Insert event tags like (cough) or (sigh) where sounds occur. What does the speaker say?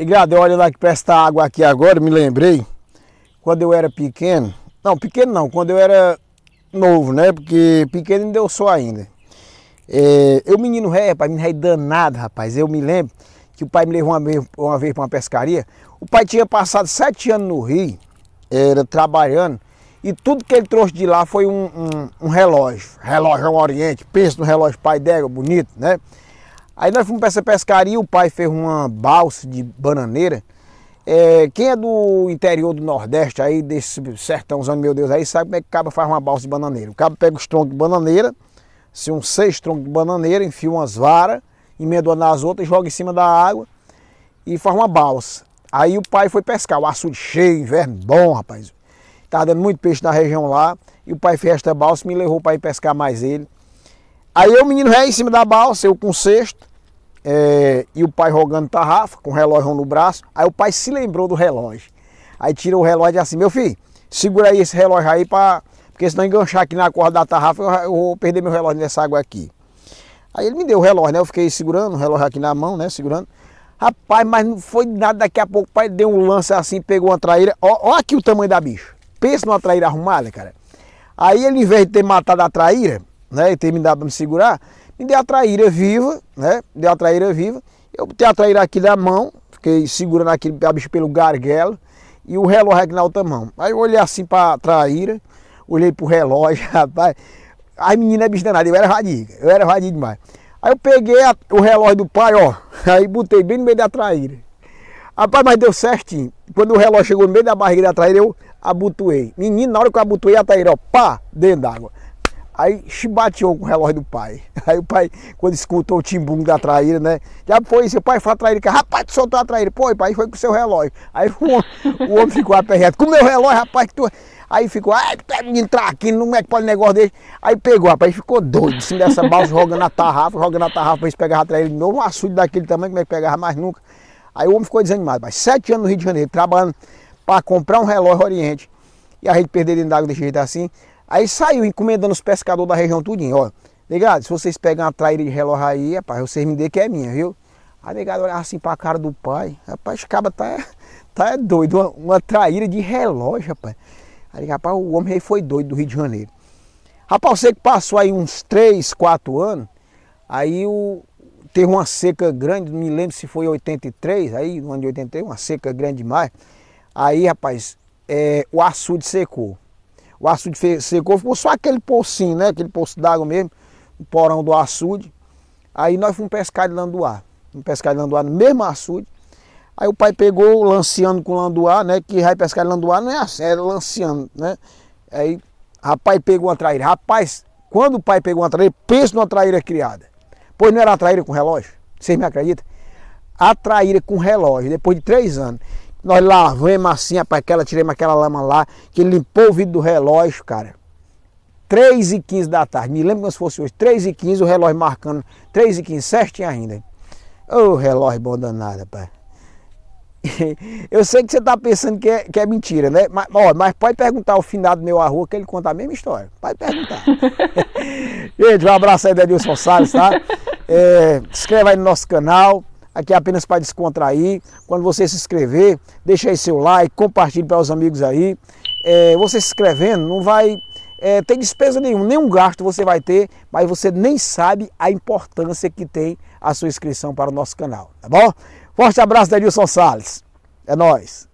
E Grado, olho lá que presta água aqui agora, me lembrei. Quando eu era pequeno, não, pequeno não, quando eu era novo, né? Porque pequeno não deu sou. ainda. É, eu menino ré, rapaz, menino ré danado, rapaz. Eu me lembro que o pai me levou uma vez, uma vez para uma pescaria. O pai tinha passado sete anos no Rio, era trabalhando, e tudo que ele trouxe de lá foi um, um, um relógio. Relógio é um Oriente, pensa no relógio pai d'égua, bonito, né? Aí nós fomos para essa pescaria, o pai fez uma balsa de bananeira. É, quem é do interior do Nordeste, aí desse sertãozão, meu Deus, aí sabe como é que o cabo faz uma balsa de bananeira. O cabo pega os troncos de bananeira, se um seis troncos de bananeira, enfia umas varas, emenda nas outras, joga em cima da água e faz uma balsa. Aí o pai foi pescar, o açude cheio, inverno bom, rapaz. Tava dando muito peixe na região lá, e o pai fez esta balsa, e me levou para ir pescar mais ele. Aí o menino já em cima da balsa, eu com o cesto, é, e o pai rogando tarrafa, com o relógio no braço. Aí o pai se lembrou do relógio. Aí tirou o relógio e disse assim, meu filho, segura aí esse relógio aí, pra, porque se não enganchar aqui na corda da tarrafa, eu vou perder meu relógio nessa água aqui. Aí ele me deu o relógio, né? Eu fiquei segurando o relógio aqui na mão, né? Segurando. Rapaz, mas não foi nada. Daqui a pouco o pai deu um lance assim, pegou uma traíra. Ó, ó aqui o tamanho da bicha. Pensa numa traíra arrumada, cara. Aí ele, em vez de ter matado a traíra, né? E ter me dado pra me segurar, e dei a traíra viva, né? Dei a traíra viva. Eu botei a traíra aqui na mão, fiquei segurando aquele bicho pelo garguelo e o relógio aqui na outra mão. Aí eu olhei assim pra traíra, olhei pro relógio, (laughs) rapaz. As meninas é bicho danado, eu era radica, eu era radica demais. Aí eu peguei a, o relógio do pai, ó, (laughs) aí botei bem no meio da traíra. Rapaz, mas deu certinho. Quando o relógio chegou no meio da barriga da traíra, eu abotoei. Menino, na hora que eu abotoei a traíra, ó, pá, dentro d'água. Aí chibateou com o relógio do pai. (laughs) Aí o pai, quando escutou o timbum da traíra, né? Já foi o pai foi a traíra. Rapaz, tu soltou a traíra. Pô, pai, foi com o seu relógio. Aí o homem, o homem ficou aperreado. Com meu relógio, rapaz, que tu... Aí ficou, ai ah, tu é menino traquino, tá não é que pode negócio dele. Aí pegou, rapaz, ficou doido, assim, dessa balsa, jogando na tarrafa, jogando na tarrafa pra eles pegar a traíra de novo. Um açude daquele tamanho, como é que pegava mais nunca. Aí o homem ficou desanimado. rapaz, sete anos no Rio de Janeiro, trabalhando para comprar um relógio Oriente. E a gente perder dentro d'água desse jeito assim. Aí saiu encomendando os pescadores da região tudinho, ó. Ligado? Se vocês pegam a traíra de relógio aí, rapaz, vocês me dê que é minha, viu? Aí negado olhava assim pra cara do pai. Rapaz, caba tá, tá é doido. Uma, uma traíra de relógio, rapaz. Aí, rapaz, o homem aí foi doido do Rio de Janeiro. Rapaz, você que passou aí uns 3, 4 anos. Aí o, teve uma seca grande, não me lembro se foi 83, aí no ano de 83, uma seca grande demais. Aí, rapaz, é, o açude secou o açude secou, ficou só aquele pocinho, né? Aquele poço d'água mesmo, o porão do açude. Aí nós fomos pescar de landuá. Fomos pescar de landuá no mesmo açude. Aí o pai pegou, lanceando com landuá, né? Que vai pescar de landuá não é assim, é lanceando, né? Aí, rapaz, pegou uma traíra. Rapaz, quando o pai pegou uma traíra, pensa numa traíra criada. Pois não era a traíra com relógio? Vocês me acreditam? A traíra com relógio, depois de três anos. Nós lavamos assim, rapaz, aquela, tiremos aquela lama lá, que limpou o vidro do relógio, cara. 3 e 15 da tarde, me lembro como se fosse hoje, 3 e 15, o relógio marcando 3 e 15, certinho ainda. Ô, oh, relógio bom danado, rapaz. (laughs) Eu sei que você está pensando que é, que é, mentira, né? Mas, ó, mas pode perguntar ao finado meu arroz que ele conta a mesma história. Pode perguntar. (laughs) Gente, um abraço aí da Edilson Salles, tá? É, se inscreva aí no nosso canal. Aqui é apenas para descontrair. Quando você se inscrever, deixa aí seu like, compartilhe para os amigos aí. É, você se inscrevendo não vai é, ter despesa nenhuma, nenhum gasto você vai ter, mas você nem sabe a importância que tem a sua inscrição para o nosso canal, tá bom? Forte abraço da Edilson Salles. É nós.